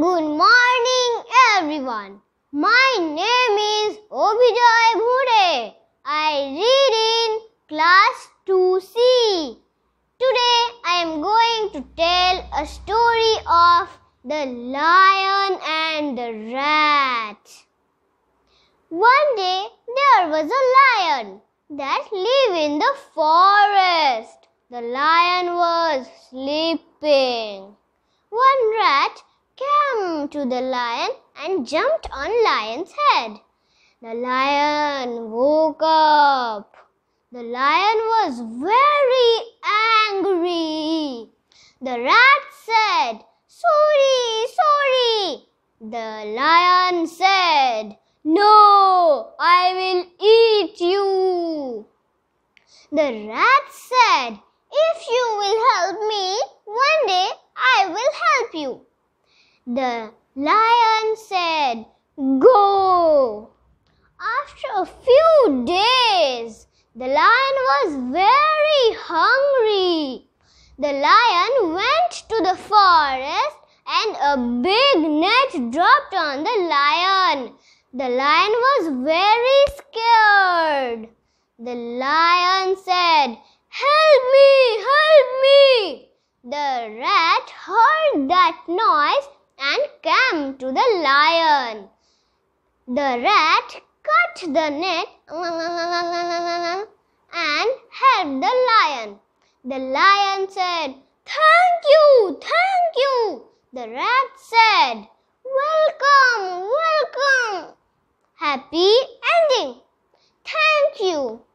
Good morning everyone. My name is Obijoy Bhure. I read in class 2C. Today I am going to tell a story of the lion and the rat. One day there was a lion that lived in the forest. The lion was sleeping. One rat Came to the lion and jumped on lion's head. The lion woke up. The lion was very angry. The rat said, Sorry, sorry. The lion said, No, I will eat you. The rat said, If you will help The lion said, Go! After a few days, the lion was very hungry. The lion went to the forest and a big net dropped on the lion. The lion was very scared. The lion said, Help me! Help me! The rat heard that noise and came to the lion. The rat cut the net and helped the lion. The lion said, Thank you, thank you. The rat said, Welcome, welcome. Happy ending. Thank you.